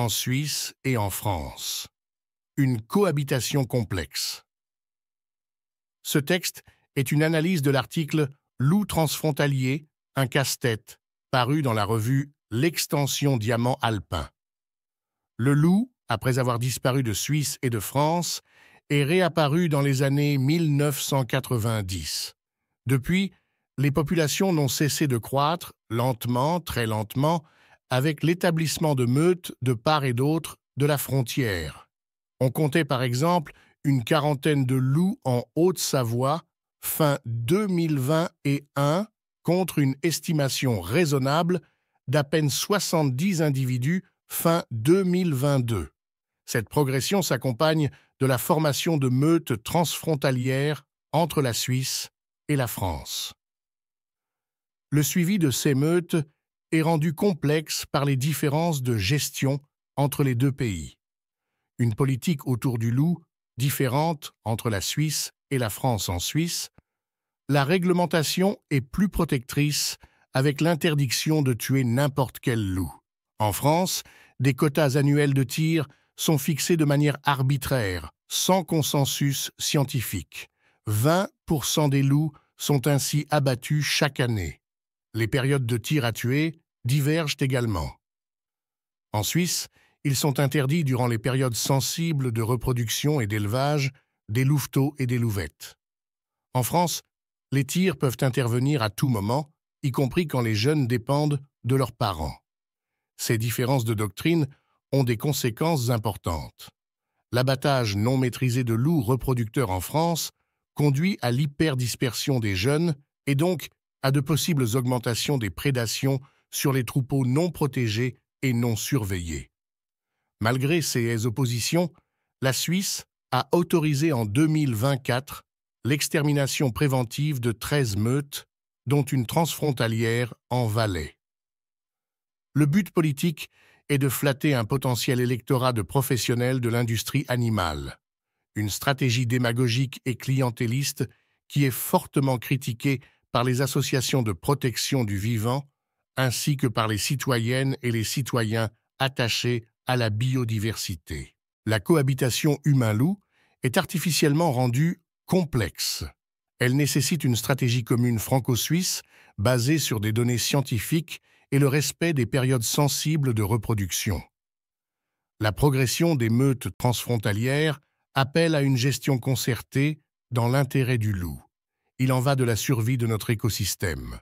en Suisse et en France. Une cohabitation complexe. Ce texte est une analyse de l'article Loup transfrontalier, un casse-tête, paru dans la revue L'extension diamant alpin. Le loup, après avoir disparu de Suisse et de France, est réapparu dans les années 1990. Depuis, les populations n'ont cessé de croître, lentement, très lentement, avec l'établissement de meutes de part et d'autre de la frontière. On comptait par exemple une quarantaine de loups en Haute-Savoie fin 2021 contre une estimation raisonnable d'à peine 70 individus fin 2022. Cette progression s'accompagne de la formation de meutes transfrontalières entre la Suisse et la France. Le suivi de ces meutes est rendue complexe par les différences de gestion entre les deux pays. Une politique autour du loup différente entre la Suisse et la France en Suisse, la réglementation est plus protectrice avec l'interdiction de tuer n'importe quel loup. En France, des quotas annuels de tir sont fixés de manière arbitraire, sans consensus scientifique. 20% des loups sont ainsi abattus chaque année. Les périodes de tir à tuer divergent également. En Suisse, ils sont interdits durant les périodes sensibles de reproduction et d'élevage des louveteaux et des louvettes. En France, les tirs peuvent intervenir à tout moment, y compris quand les jeunes dépendent de leurs parents. Ces différences de doctrine ont des conséquences importantes. L'abattage non maîtrisé de loups reproducteurs en France conduit à l'hyperdispersion des jeunes et donc à de possibles augmentations des prédations sur les troupeaux non protégés et non surveillés. Malgré ces oppositions, la Suisse a autorisé en 2024 l'extermination préventive de 13 meutes, dont une transfrontalière en Valais. Le but politique est de flatter un potentiel électorat de professionnels de l'industrie animale, une stratégie démagogique et clientéliste qui est fortement critiquée par les associations de protection du vivant ainsi que par les citoyennes et les citoyens attachés à la biodiversité. La cohabitation humain-loup est artificiellement rendue complexe. Elle nécessite une stratégie commune franco-suisse basée sur des données scientifiques et le respect des périodes sensibles de reproduction. La progression des meutes transfrontalières appelle à une gestion concertée dans l'intérêt du loup. Il en va de la survie de notre écosystème.